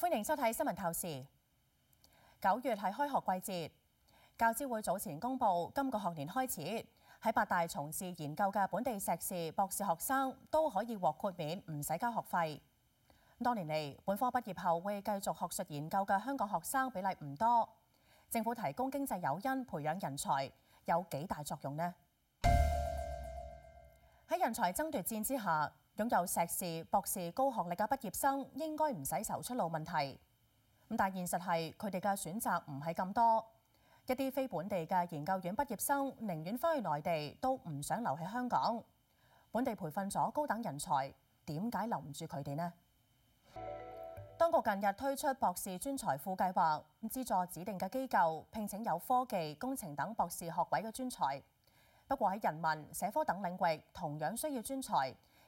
欢迎收睇新聞透視。九月係開學季節，教資會早前公布，今個學年開始，喺八大從事研究嘅本地碩士、博士學生都可以獲豁免，唔使交學費。多年嚟，本科畢業後會繼續學術研究嘅香港學生比例唔多，政府提供經濟诱因培養人才有幾大作用呢？喺人才爭奪戰之下。擁有碩士、博士高學歷嘅畢業生應該唔使愁出路問題。咁但現實係佢哋嘅選擇唔係咁多，一啲非本地嘅研究院畢業生寧願翻去內地，都唔想留喺香港。本地培訓咗高等人才，點解留唔住佢哋呢？當局近日推出博士專才庫計劃，資助指定嘅機構聘請有科技、工程等博士學位嘅專才。不過喺人文、社科等領域同樣需要專才。